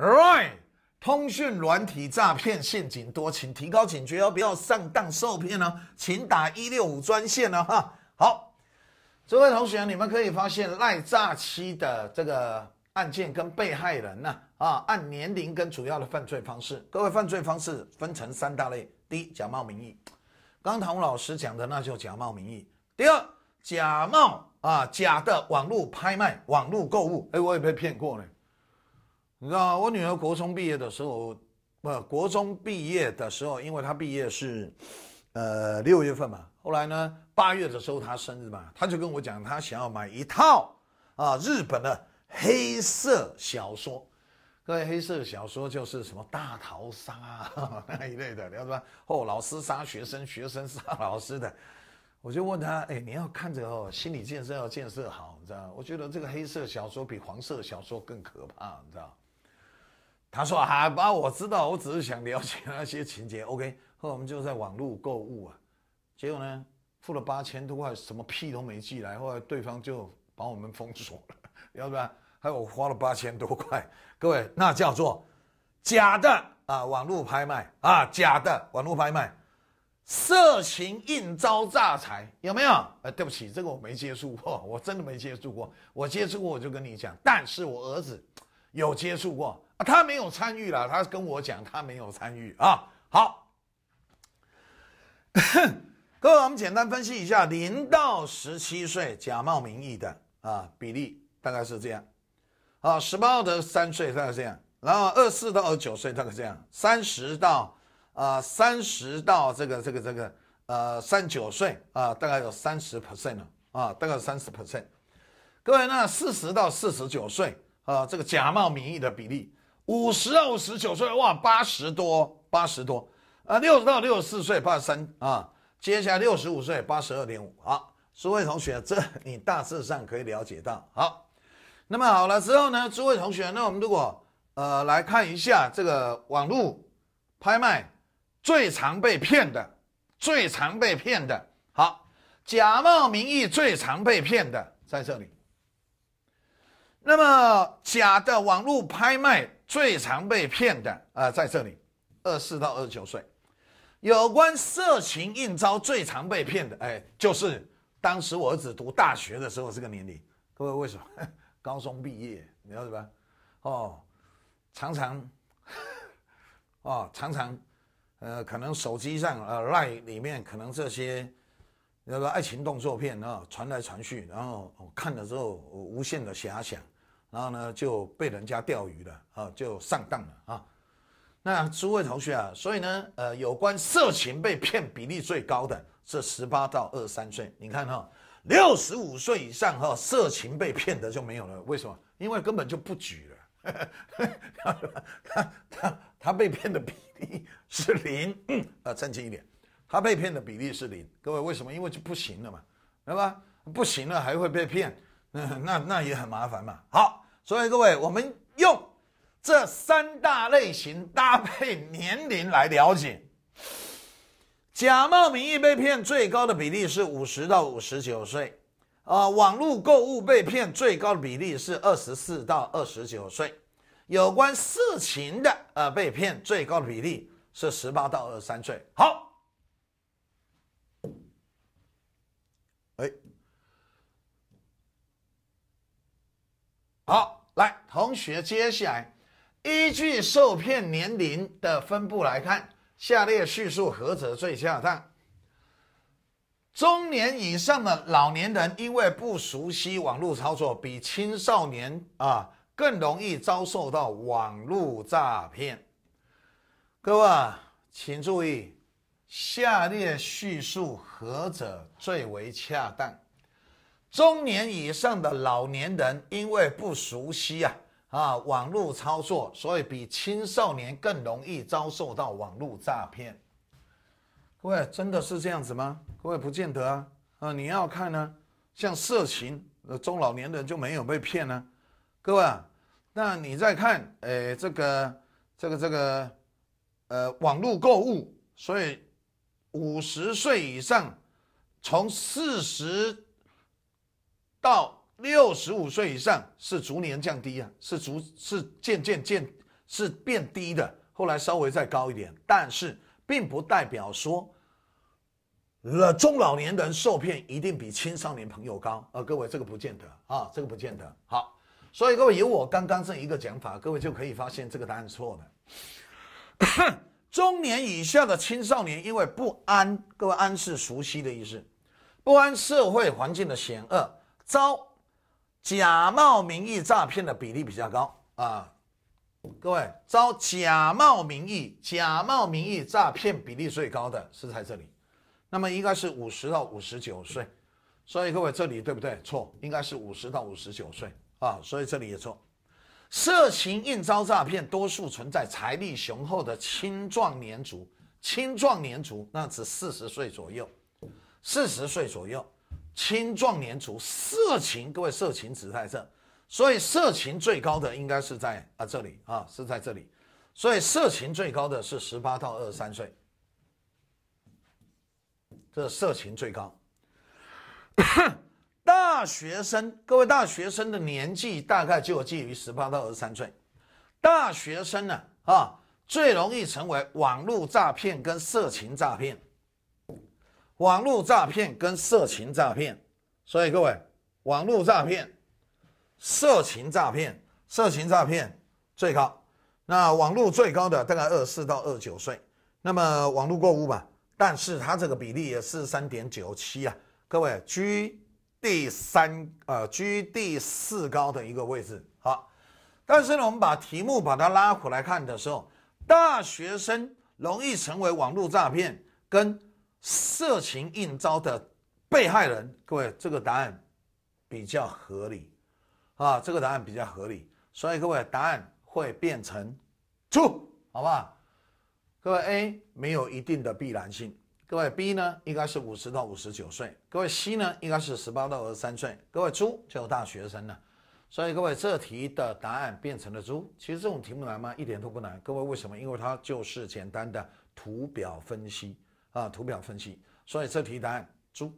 Right，通讯软体诈骗陷阱多，请提高警觉哦，不要上当受骗呢，请打一六五专线呢哈。好，各位同学，你们可以发现赖诈欺的这个案件跟被害人呢啊，按年龄跟主要的犯罪方式，各位犯罪方式分成三大类：第一，假冒名义，刚唐老师讲的那就假冒名义；第二，假冒啊，假的网络拍卖、网络购物，哎，我有被骗过呢？你知道，我女儿国中毕业的时候，不，国中毕业的时候，因为她毕业是，呃，六月份嘛。后来呢，八月的时候她生日嘛，她就跟我讲，她想要买一套啊，日本的黑色小说。各位，黑色小说就是什么大逃杀啊 那一类的，你要说哦，老师杀学生，学生杀老师的。我就问他，哎，你要看着哦，心理建设要建设好，你知道？我觉得这个黑色小说比黄色小说更可怕，你知道？他说：“啊，吧，我知道，我只是想了解那些情节。OK，后来我们就在网络购物啊，结果呢，付了八千多块，什么屁都没寄来。后来对方就把我们封锁了，要不然还有我花了八千多块，各位，那叫做假的啊，网络拍卖啊，假的网络拍卖，色情应招诈财有没有？呃，对不起，这个我没接触过，我真的没接触过。我接触过，我就跟你讲，但是我儿子有接触过。”他没有参与了，他跟我讲他没有参与啊。好，各位，我们简单分析一下零到十七岁假冒名义的啊比例大概是这样啊，十八到三岁大概这样，然后二四到二九岁大概这样，三十到啊三十到这个这个这个呃三九岁啊大概有三十 percent 了啊，大概是三十 percent。各位，那四十到四十九岁啊这个假冒名义的比例。五十、五十、九岁，哇，八十多，八十多，啊，六十到六十四岁，八十三，啊，接下来六十五岁，八十二点五，好，诸位同学，这你大致上可以了解到。好，那么好了之后呢，诸位同学，那我们如果呃来看一下这个网络拍卖最常被骗的，最常被骗的，好，假冒名义最常被骗的在这里。那么假的网络拍卖。最常被骗的啊，在这里，二四到二十九岁，有关色情应招最常被骗的，哎，就是当时我儿子读大学的时候这个年龄。各位为什么？高中毕业，你知道什么？哦，常常，哦，常常，呃，可能手机上呃，line 里面可能这些那个爱情动作片啊传来传去，然后看了之后，无限的遐想。然后呢，就被人家钓鱼了啊，就上当了啊。那诸位同学啊，所以呢，呃，有关色情被骗比例最高的是十八到二三岁。你看哈，六十五岁以上哈，色情被骗的就没有了。为什么？因为根本就不举了。他他他被骗的比例是零啊，澄清一点，他被骗的比例是零。各位为什么？因为就不行了嘛，对吧？不行了还会被骗。嗯，那那也很麻烦嘛。好，所以各位，我们用这三大类型搭配年龄来了解，假冒名义被骗最高的比例是五十到五十九岁，啊，网络购物被骗最高的比例是二十四到二十九岁，有关色情的，呃，被骗最高的比例是十八到二十三岁。好。好，来同学，接下来依据受骗年龄的分布来看，下列叙述何者最恰当？中年以上的老年人因为不熟悉网络操作，比青少年啊更容易遭受到网络诈骗。各位请注意，下列叙述何者最为恰当？中年以上的老年人因为不熟悉啊啊网络操作，所以比青少年更容易遭受到网络诈骗。各位真的是这样子吗？各位不见得啊啊！你要看呢，像色情，中老年人就没有被骗呢？各位，那你再看，哎，这个这个这个，呃，网络购物，所以五十岁以上，从四十。到六十五岁以上是逐年降低啊，是逐是渐渐渐是变低的，后来稍微再高一点，但是并不代表说，了中老年人受骗一定比青少年朋友高啊，各位这个不见得啊，这个不见得好，所以各位有我刚刚这一个讲法，各位就可以发现这个答案错了。中年以下的青少年因为不安，各位“安”是熟悉的意思，不安社会环境的险恶。招假冒名义诈骗的比例比较高啊，各位招假冒名义、假冒名义诈骗比例最高的是在这里，那么应该是五十到五十九岁，所以各位这里对不对？错，应该是五十到五十九岁啊，所以这里也错。色情应招诈骗多数存在财力雄厚的青壮年族，青壮年族那指四十岁左右，四十岁左右。青壮年组色情，各位色情指在这，所以色情最高的应该是在啊这里啊是在这里，所以色情最高的是十八到二十三岁，这色情最高。大学生，各位大学生的年纪大概就介于十八到二十三岁，大学生呢啊最容易成为网络诈骗跟色情诈骗。网络诈骗跟色情诈骗，所以各位，网络诈骗、色情诈骗、色情诈骗最高。那网络最高的大概二四到二九岁。那么网络购物吧，但是它这个比例也是三点九七啊。各位，居第三啊，居第四高的一个位置。好，但是呢，我们把题目把它拉回来看的时候，大学生容易成为网络诈骗跟。色情应招的被害人，各位，这个答案比较合理啊，这个答案比较合理，所以各位答案会变成猪，好吧？各位 A 没有一定的必然性，各位 B 呢应该是五十到五十九岁，各位 C 呢应该是十八到二十三岁，各位猪就是大学生了，所以各位这题的答案变成了猪。其实这种题目难吗？一点都不难，各位为什么？因为它就是简单的图表分析。啊，图表分析，所以这题答案猪。